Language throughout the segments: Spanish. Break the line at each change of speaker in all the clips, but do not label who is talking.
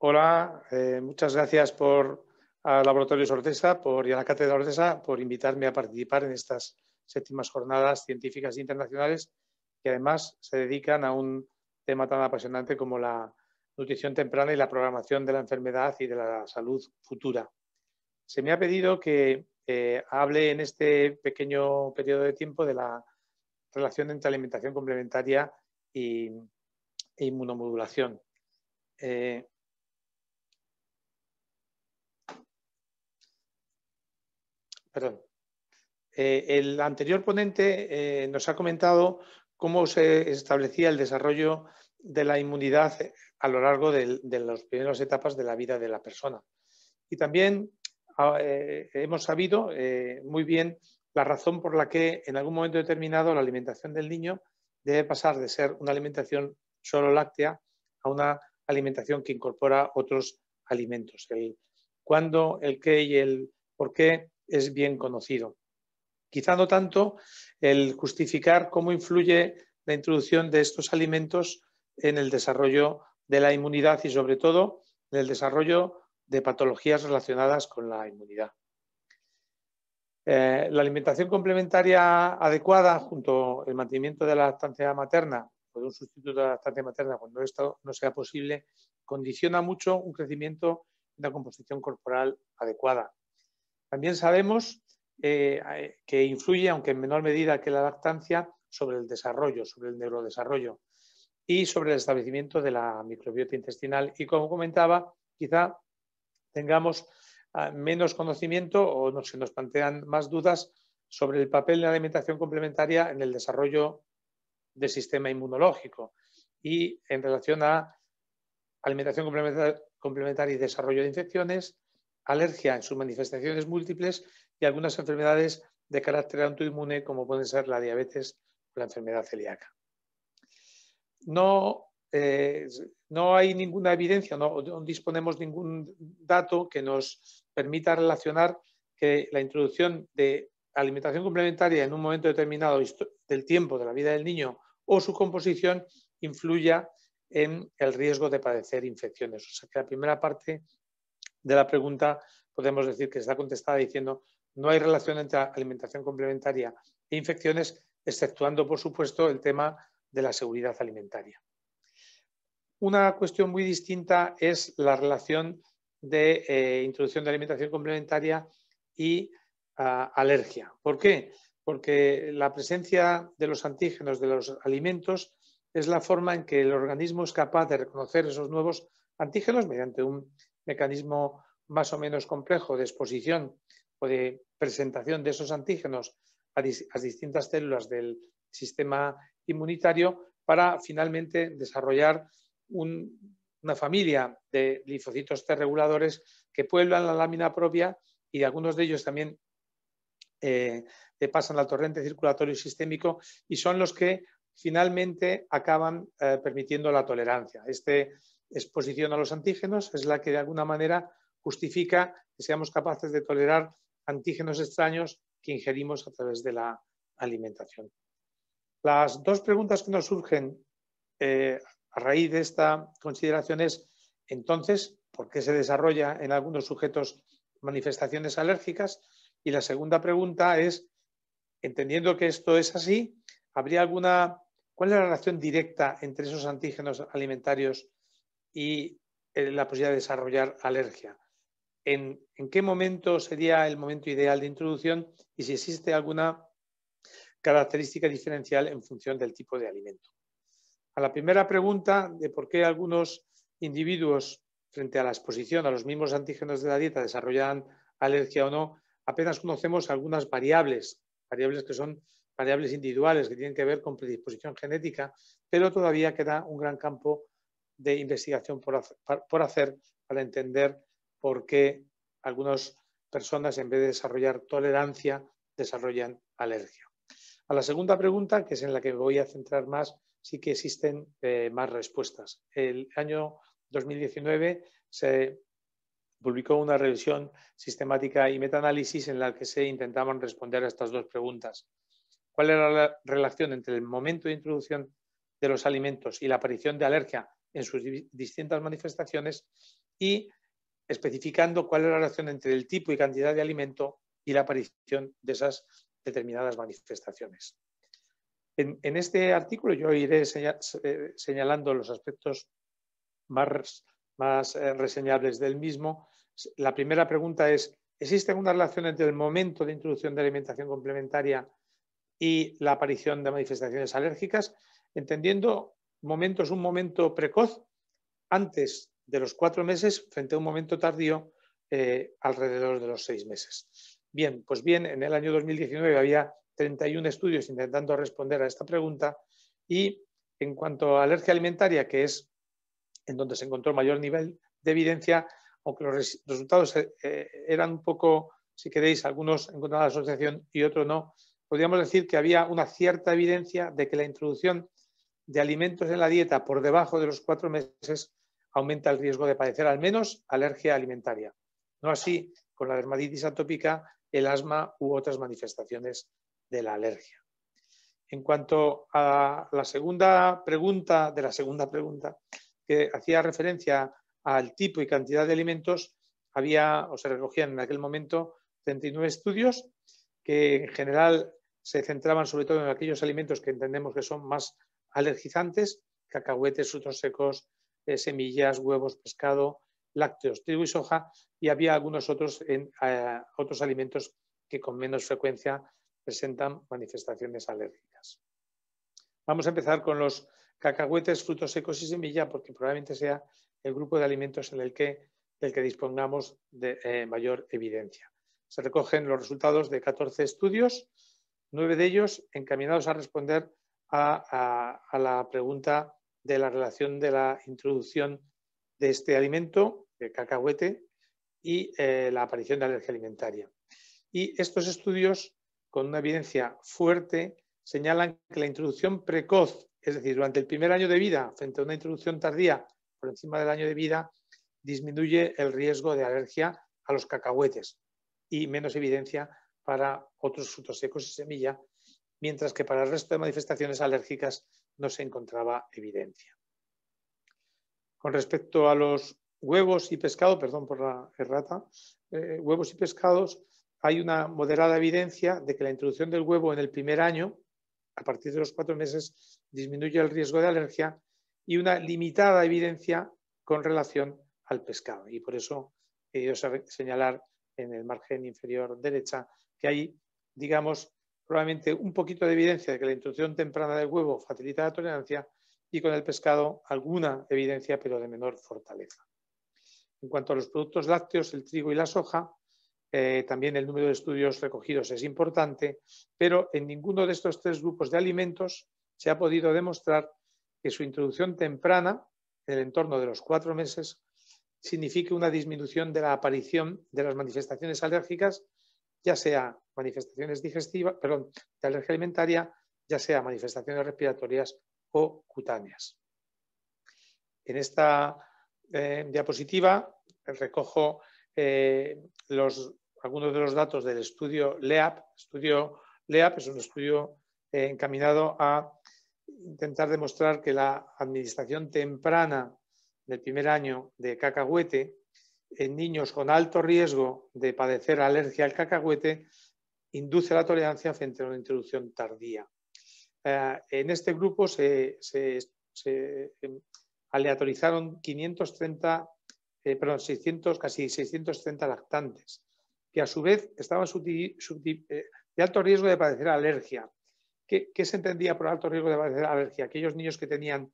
Hola, eh, muchas gracias por a Laboratorios Ortesa por, y a la Cátedra Ortesa por invitarme a participar en estas séptimas jornadas científicas e internacionales que además se dedican a un tema tan apasionante como la nutrición temprana y la programación de la enfermedad y de la salud futura. Se me ha pedido que eh, hable en este pequeño periodo de tiempo de la relación entre alimentación complementaria e inmunomodulación. Eh, Eh, el anterior ponente eh, nos ha comentado cómo se establecía el desarrollo de la inmunidad eh, a lo largo de, las primeras etapas de la vida de la persona. Y también ah, hemos sabido muy bien la razón por la que en algún momento determinado la alimentación del niño debe pasar de ser una alimentación solo láctea a una alimentación que incorpora otros alimentos. El cuándo, el qué y el por qué es bien conocido. Quizá no tanto el justificar cómo influye la introducción de estos alimentos en el desarrollo de la inmunidad y sobre todo en el desarrollo de patologías relacionadas con la inmunidad. Eh, la alimentación complementaria adecuada junto al mantenimiento de la lactancia materna o de un sustituto de la lactancia materna cuando esto no sea posible condiciona mucho un crecimiento y una composición corporal adecuada. También sabemos eh, eh, que influye, aunque en menor medida que la lactancia, sobre el desarrollo, sobre el neurodesarrollo y sobre el establecimiento de la microbiota intestinal. Y como comentaba, quizá tengamos ah, menos conocimiento o no, se nos plantean más dudas sobre el papel de la alimentación complementaria en el desarrollo del sistema inmunológico y en relación a alimentación complementaria y desarrollo de infecciones, alergia en sus manifestaciones múltiples y algunas enfermedades de carácter autoinmune, como pueden ser la diabetes o la enfermedad celíaca. Eh, no, hay ninguna evidencia, no, no disponemos ningún dato que nos permita relacionar que la introducción de alimentación complementaria en un momento determinado del tiempo de la vida del niño o su composición influya en el riesgo de padecer infecciones. O sea que la primera parte de la pregunta podemos decir que está contestada diciendo no hay relación entre alimentación complementaria e infecciones, exceptuando, por supuesto, el tema de la seguridad alimentaria. Una cuestión muy distinta es la relación de eh, introducción de alimentación complementaria y ah, alergia. ¿Por qué? Porque la presencia de los antígenos de los alimentos es la forma en que el organismo es capaz de reconocer esos nuevos antígenos mediante un mecanismo más o menos complejo de exposición o de presentación de esos antígenos a, las distintas células del sistema inmunitario para finalmente desarrollar una familia de linfocitos T reguladores que pueblan la lámina propia y algunos de ellos también eh, le pasan al torrente circulatorio sistémico y son los que finalmente acaban eh, permitiendo la tolerancia. Este exposición a los antígenos es la que de alguna manera justifica que seamos capaces de tolerar antígenos extraños que ingerimos a través de la alimentación. Las dos preguntas que nos surgen eh, a raíz de esta consideración es, entonces, ¿por qué se desarrolla en algunos sujetos manifestaciones alérgicas? Y la segunda pregunta es, entendiendo que esto es así, ¿habría alguna, cuál es la relación directa entre esos antígenos alimentarios y eh, la posibilidad de desarrollar alergia. En, en, qué momento sería el momento ideal de introducción y si existe alguna característica diferencial en función del tipo de alimento. A la primera pregunta de por qué algunos individuos frente a la exposición a los mismos antígenos de la dieta desarrollan alergia o no, apenas conocemos algunas variables, variables que son variables individuales que tienen que ver con predisposición genética, pero todavía queda un gran campo de investigación por hacer, para entender por qué algunas personas, en vez de desarrollar tolerancia, desarrollan alergia. A la segunda pregunta, que es en la que me voy a centrar más, sí que existen eh, más respuestas. El año 2019 se publicó una revisión sistemática y metaanálisis en la que se intentaban responder a estas dos preguntas. ¿Cuál era la relación entre el momento de introducción de los alimentos y la aparición de alergia en sus distintas manifestaciones y especificando cuál es la relación entre el tipo y cantidad de alimento y la aparición de esas determinadas manifestaciones. En, este artículo yo iré eh, señalando los aspectos más, más eh, reseñables del mismo. La primera pregunta es, ¿existe alguna relación entre el momento de introducción de alimentación complementaria y la aparición de manifestaciones alérgicas? Entendiendo momento es un momento precoz antes de los cuatro meses frente a un momento tardío eh, alrededor de los seis meses. Bien, pues bien, en el año 2019 había 31 estudios intentando responder a esta pregunta y en cuanto a alergia alimentaria, que es en donde se encontró mayor nivel de evidencia, aunque los resultados eh, eh, eran un poco, si queréis, algunos encontraban la asociación y otros no, podríamos decir que había una cierta evidencia de que la introducción de alimentos en la dieta por debajo de los cuatro meses aumenta el riesgo de padecer al menos alergia alimentaria. No así con la dermatitis atópica, el asma u otras manifestaciones de la alergia. En cuanto a la segunda pregunta, de la segunda pregunta, que hacía referencia al tipo y cantidad de alimentos, había o se recogían en aquel momento 39 estudios que en general se centraban sobre todo en aquellos alimentos que entendemos que son más alergizantes, cacahuetes, frutos secos, eh, semillas, huevos, pescado, lácteos, trigo y soja, y había algunos otros, en, otros alimentos que con menos frecuencia presentan manifestaciones alérgicas. Vamos a empezar con los cacahuetes, frutos secos y semilla, porque probablemente sea el grupo de alimentos en el que, del que dispongamos de eh, mayor evidencia. Se recogen los resultados de 14 estudios, nueve de ellos encaminados a responder a, la pregunta de la relación de la introducción de este alimento, el cacahuete, y eh, la aparición de alergia alimentaria. Y estos estudios, con una evidencia fuerte, señalan que la introducción precoz, es decir, durante el primer año de vida, frente a una introducción tardía por encima del año de vida, disminuye el riesgo de alergia a los cacahuetes y menos evidencia para otros frutos secos y semillas, mientras que para el resto de manifestaciones alérgicas no se encontraba evidencia. Con respecto a los huevos y pescado, perdón por la errata, eh, huevos y pescados, hay una moderada evidencia de que la introducción del huevo en el primer año, a partir de los cuatro meses, disminuye el riesgo de alergia y una limitada evidencia con relación al pescado. Y por eso he a señalar en el margen inferior derecha que hay, digamos, probablemente un poquito de evidencia de que la introducción temprana del huevo facilita la tolerancia y con el pescado alguna evidencia, pero de menor fortaleza. En cuanto a los productos lácteos, el trigo y la soja, eh, también el número de estudios recogidos es importante, pero en ninguno de estos tres grupos de alimentos se ha podido demostrar que su introducción temprana, en el entorno de los cuatro meses, signifique una disminución de la aparición de las manifestaciones alérgicas ya sea manifestaciones digestivas, perdón, de alergia alimentaria, ya sea manifestaciones respiratorias o cutáneas. En esta eh, diapositiva recojo eh, algunos de los datos del estudio LEAP. Estudio LEAP es un estudio eh, encaminado a intentar demostrar que la administración temprana del primer año de cacahuete en niños con alto riesgo de padecer alergia al cacahuete induce la tolerancia frente a una introducción tardía. Eh, en este grupo se, em, aleatorizaron 530, 600, eh, casi 630 lactantes, que a su vez estaban eh, de alto riesgo de padecer alergia. ¿Qué, ¿Qué se entendía por alto riesgo de padecer alergia? Aquellos niños que tenían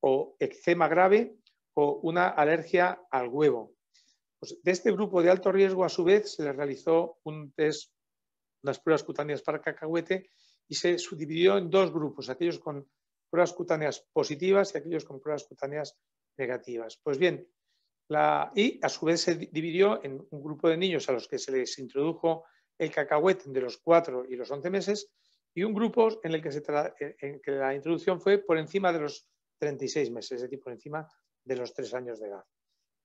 o eczema grave o una alergia al huevo, pues de este grupo de alto riesgo, a su vez, se les realizó un test, las pruebas cutáneas para cacahuete y se subdividió en dos grupos, aquellos con pruebas cutáneas positivas y aquellos con pruebas cutáneas negativas. Pues bien, la, y a su vez se dividió en un grupo de niños a los que se les introdujo el cacahuete de los 4 y los 11 meses y un grupo en el que, se eh, en que la introducción fue por encima de los 36 meses, es decir, por encima de los 3 años de edad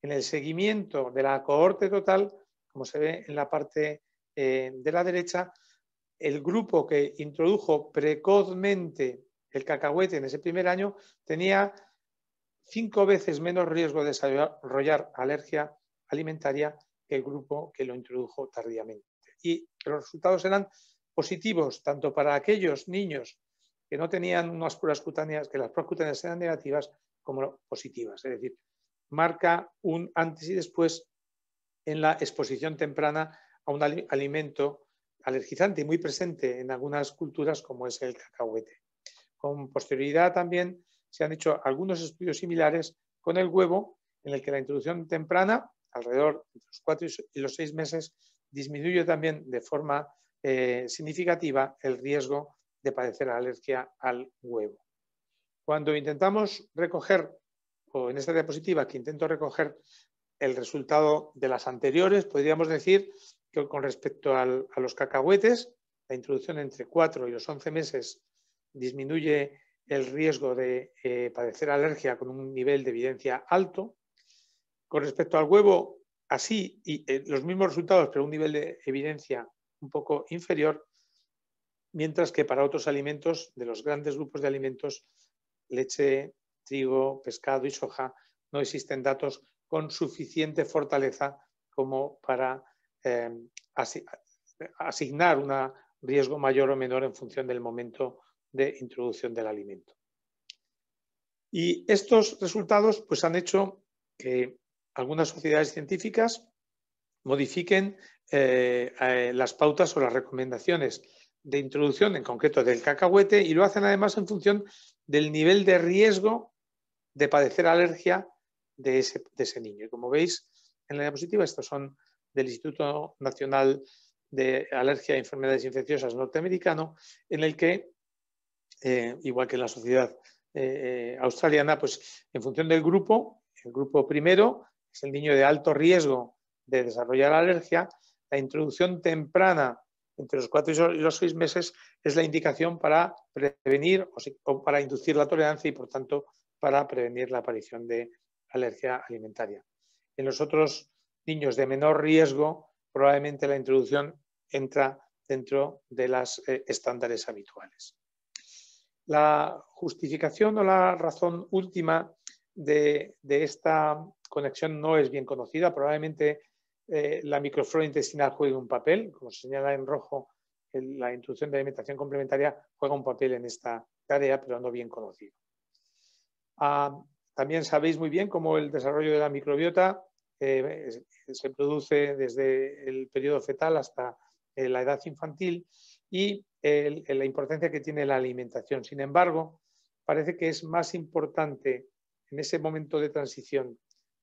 en el seguimiento de la cohorte total, como se ve en la parte eh, de la derecha, el grupo que introdujo precozmente el cacahuete en ese primer año tenía cinco veces menos riesgo de desarrollar alergia alimentaria que el grupo que lo introdujo tardíamente. Y los resultados eran positivos tanto para aquellos niños que no tenían unas pruebas cutáneas, que las pruebas cutáneas eran negativas, como positivas. Es decir, marca un antes y después en la exposición temprana a un alimento alergizante y muy presente en algunas culturas como es el cacahuete. Con posterioridad también se han hecho algunos estudios similares con el huevo, en el que la introducción temprana, alrededor de los cuatro y los seis meses, disminuye también de forma eh, significativa el riesgo de padecer alergia al huevo. Cuando intentamos recoger en esta diapositiva que intento recoger el resultado de las anteriores, podríamos decir que con respecto a los cacahuetes, la introducción entre 4 y los 11 meses disminuye el riesgo de eh, padecer alergia con un nivel de evidencia alto. Con respecto al huevo, así, y, eh, los mismos resultados, pero un nivel de evidencia un poco inferior, mientras que para otros alimentos, de los grandes grupos de alimentos, leche, trigo, pescado y soja, no existen datos con suficiente fortaleza como para em, asignar un riesgo mayor o menor en función del momento de introducción del alimento. Y estos resultados pues, han hecho que algunas sociedades científicas modifiquen eh, eh, las pautas o las recomendaciones de introducción, en concreto del cacahuete, y lo hacen además en función del nivel de riesgo de padecer alergia de ese, niño. Y como veis en la diapositiva, estos son del Instituto Nacional de Alergia e Enfermedades Infecciosas norteamericano, en el que, eh, igual que en la sociedad eh, eh, australiana, pues en función del grupo, el grupo primero es el niño de alto riesgo de desarrollar alergia, la introducción temprana entre los cuatro y los seis meses es la indicación para prevenir o, para inducir la tolerancia y, por tanto, para prevenir la aparición de alergia alimentaria. En los otros niños de menor riesgo, probablemente la introducción entra dentro de los eh, estándares habituales. La justificación o la razón última de, esta conexión no es bien conocida. Probablemente eh, la microflora intestinal juegue un papel, como se señala en rojo, la introducción de alimentación complementaria juega un papel en esta tarea, pero no bien conocido. Ah, también sabéis muy bien cómo el desarrollo de la microbiota eh, se produce desde el periodo fetal hasta eh, la edad infantil y la importancia que tiene la alimentación. Sin embargo, parece que es más importante en ese momento de transición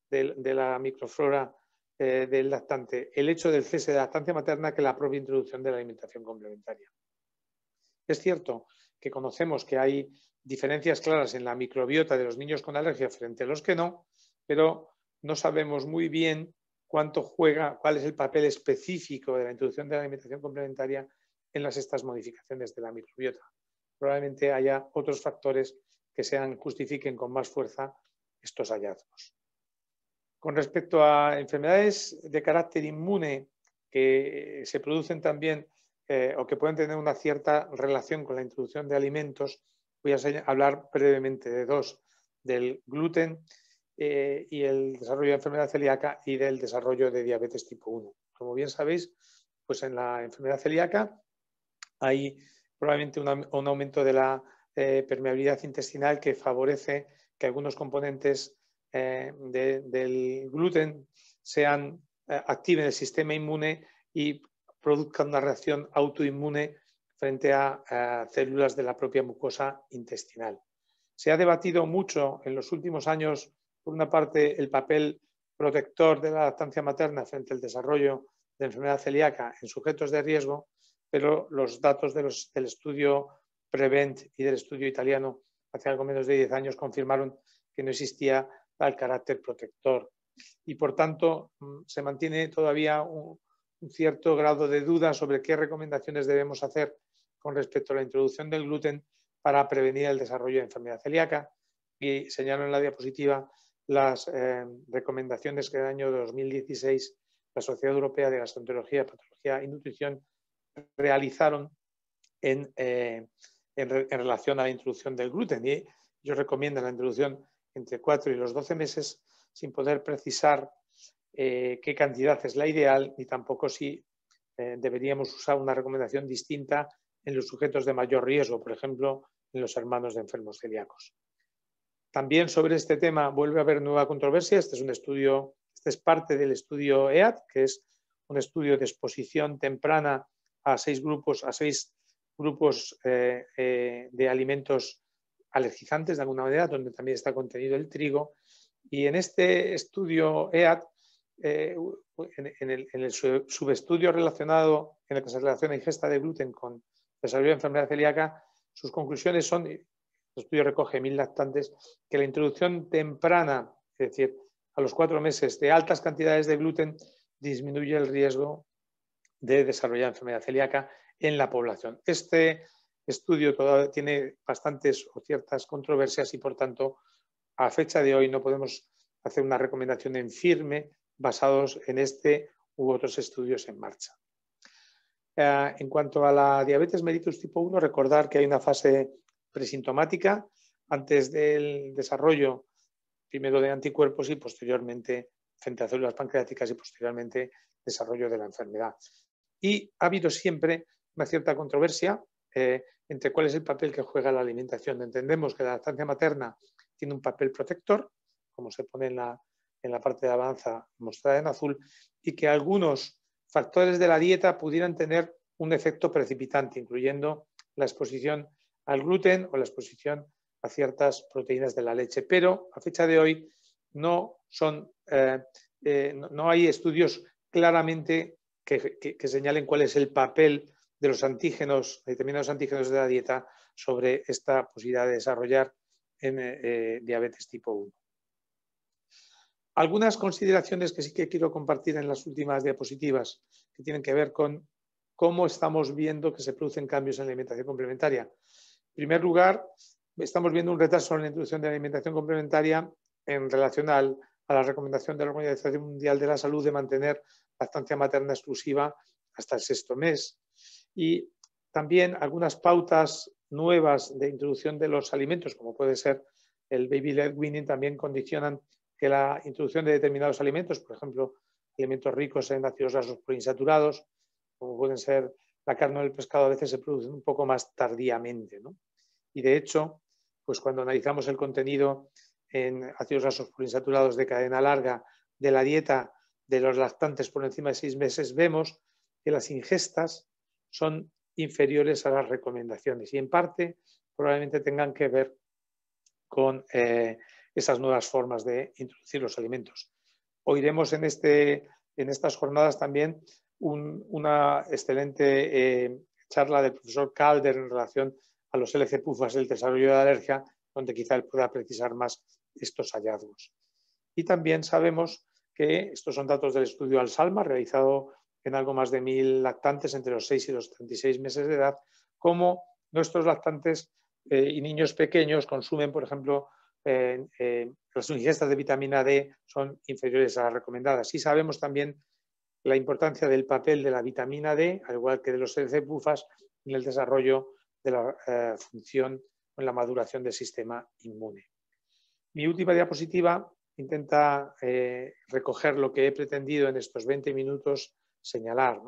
de, la microflora eh, del lactante el hecho del cese de lactancia materna que la propia introducción de la alimentación complementaria. Es cierto que conocemos que hay diferencias claras en la microbiota de los niños con alergia frente a los que no, pero no sabemos muy bien cuánto juega, cuál es el papel específico de la introducción de la alimentación complementaria en las estas modificaciones de la microbiota. Probablemente haya otros factores que sean, justifiquen con más fuerza estos hallazgos. Con respecto a enfermedades de carácter inmune que eh, se producen también eh, o que pueden tener una cierta relación con la introducción de alimentos, Voy a hablar brevemente de dos, del gluten eh, y el desarrollo de enfermedad celíaca y del desarrollo de diabetes tipo 1. Como bien sabéis, pues en la enfermedad celíaca hay probablemente un aumento de la eh, permeabilidad intestinal que favorece que algunos componentes eh, del gluten sean activen el sistema inmune y produzcan una reacción autoinmune frente a, células de la propia mucosa intestinal. Se ha debatido mucho en los últimos años, por una parte, el papel protector de la lactancia materna frente al desarrollo de enfermedad celíaca en sujetos de riesgo, pero los datos del estudio Prevent y del estudio italiano hace algo menos de 10 años confirmaron que no existía tal carácter protector. Y por tanto, mm, se mantiene todavía un cierto grado de duda sobre qué recomendaciones debemos hacer con respecto a la introducción del gluten para prevenir el desarrollo de enfermedad celíaca y señalo en la diapositiva las eh, recomendaciones que en el año 2016 la Sociedad Europea de Gastroenterología, Patología y Nutrición realizaron en, eh, relación a la introducción del gluten. Y yo recomiendo la introducción entre 4 y los 12 meses sin poder precisar eh, qué cantidad es la ideal ni tampoco si deberíamos usar una recomendación distinta en los sujetos de mayor riesgo, por ejemplo, en los hermanos de enfermos celíacos. También sobre este tema vuelve a haber nueva controversia. Este es un estudio, este es parte del estudio EAT, que es un estudio de exposición temprana a seis grupos, a seis grupos eh, eh, de alimentos alergizantes de alguna manera, donde también está contenido el trigo. Y en este estudio EAT, eh, en, el, en, el, subestudio relacionado en el que se relaciona ingesta de gluten con desarrollo enfermedad celíaca, sus conclusiones son, el estudio recoge mil lactantes, que la introducción temprana, es decir, a los cuatro meses de altas cantidades de gluten, disminuye el riesgo de desarrollar enfermedad celíaca en la población. Este estudio todavía tiene bastantes o ciertas controversias y, por tanto, a fecha de hoy no podemos hacer una recomendación en firme basados en este u otros estudios en marcha. Eh, en cuanto a la diabetes mellitus tipo 1, recordar que hay una fase presintomática antes del desarrollo primero de anticuerpos y posteriormente frente a células pancreáticas y posteriormente desarrollo de la enfermedad. Y ha habido siempre una cierta controversia eh, entre cuál es el papel que juega la alimentación. Entendemos que la lactancia materna tiene un papel protector, como se pone en la, en la parte de avanza mostrada en azul, y que algunos factores de la dieta pudieran tener un efecto precipitante, incluyendo la exposición al gluten o la exposición a ciertas proteínas de la leche. Pero a fecha de hoy no, son, eh, eh, no hay estudios claramente que, señalen cuál es el papel de los antígenos, determinados antígenos de la dieta sobre esta posibilidad de desarrollar eh, diabetes tipo 1. Algunas consideraciones que sí que quiero compartir en las últimas diapositivas, que tienen que ver con cómo estamos viendo que se producen cambios en la alimentación complementaria. En primer lugar, estamos viendo un retraso en la introducción de la alimentación complementaria en relación a la recomendación de la Organización Mundial de la Salud de mantener lactancia materna exclusiva hasta el sexto mes. Y también algunas pautas nuevas de introducción de los alimentos, como puede ser el baby led weaning, también condicionan que la introducción de determinados alimentos, por ejemplo, alimentos ricos en ácidos grasos poliinsaturados, como pueden ser la carne o el pescado, a veces se producen un poco más tardíamente. Y de hecho, pues cuando analizamos el contenido en ácidos grasos poliinsaturados de cadena larga de la dieta de los lactantes por encima de seis meses, vemos que las ingestas son inferiores a las recomendaciones y en parte probablemente tengan que ver con eh, esas nuevas formas de introducir los alimentos. Oiremos en, este, en estas jornadas también una excelente eh, charla del profesor Calder en relación a los LC-PUFAS el desarrollo de alergia, donde quizá él pueda precisar más estos hallazgos. Y también sabemos que estos son datos del estudio Alsalma, realizado en algo más de mil lactantes entre los 6 y los 36 meses de edad, cómo nuestros lactantes eh, y niños pequeños consumen, por ejemplo, las ingestas de vitamina D son inferiores a las recomendadas. Y sabemos también la importancia del papel de la vitamina D, al igual que de los bufas, en el desarrollo de la eh, función o en la maduración del sistema inmune. Mi última diapositiva intenta eh, recoger lo que he pretendido en estos 20 minutos señalar,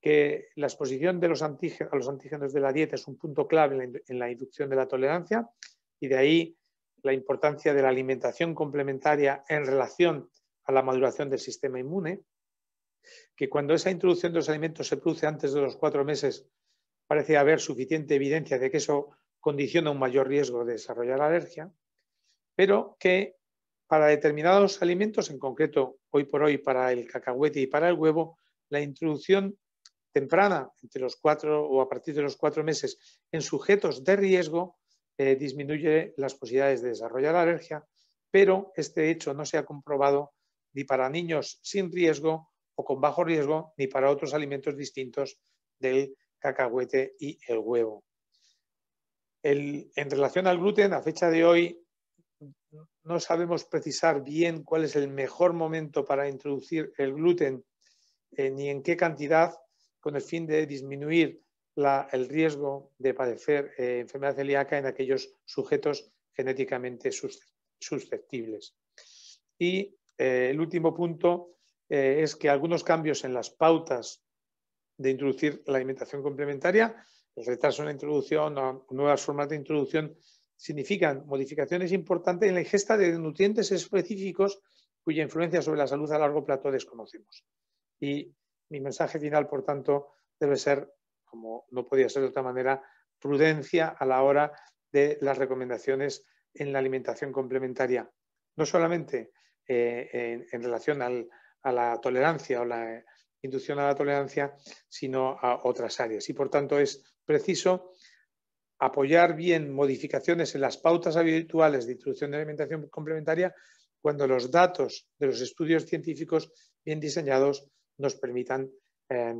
que la exposición de los a los antígenos de la dieta es un punto clave en la, en la inducción de la tolerancia y de ahí la importancia de la alimentación complementaria en relación a la maduración del sistema inmune, que cuando esa introducción de los alimentos se produce antes de los cuatro meses, parece haber suficiente evidencia de que eso condiciona un mayor riesgo de desarrollar alergia, pero que para determinados alimentos, en concreto hoy por hoy para el cacahuete y para el huevo, la introducción temprana, entre los cuatro o a partir de los cuatro meses, en sujetos de riesgo, eh, disminuye las posibilidades de desarrollar alergia, pero este hecho no se ha comprobado ni para niños sin riesgo o con bajo riesgo, ni para otros alimentos distintos del cacahuete y el huevo. en relación al gluten, a fecha de hoy no sabemos precisar bien cuál es el mejor momento para introducir el gluten eh, ni en qué cantidad con el fin de disminuir el riesgo de padecer eh, enfermedad celíaca en aquellos sujetos genéticamente susceptibles. Y eh, el último punto eh, es que algunos cambios en las pautas de introducir la alimentación complementaria, el retraso en la introducción o nuevas formas de introducción, significan modificaciones importantes en la ingesta de nutrientes específicos cuya influencia sobre la salud a largo plazo desconocemos. Y mi mensaje final, por tanto, debe ser como no podía ser de otra manera, prudencia a la hora de las recomendaciones en la alimentación complementaria. No solamente eh, en, relación a la tolerancia o la inducción a la tolerancia, sino a otras áreas. Y por tanto es preciso apoyar bien modificaciones en las pautas habituales de introducción de alimentación complementaria cuando los datos de los estudios científicos bien diseñados nos permitan Em,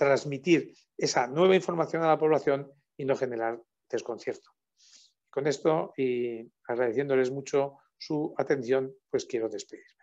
transmitir esa nueva información a la población y no generar desconcierto. Con esto y agradeciéndoles mucho su atención, pues quiero despedir.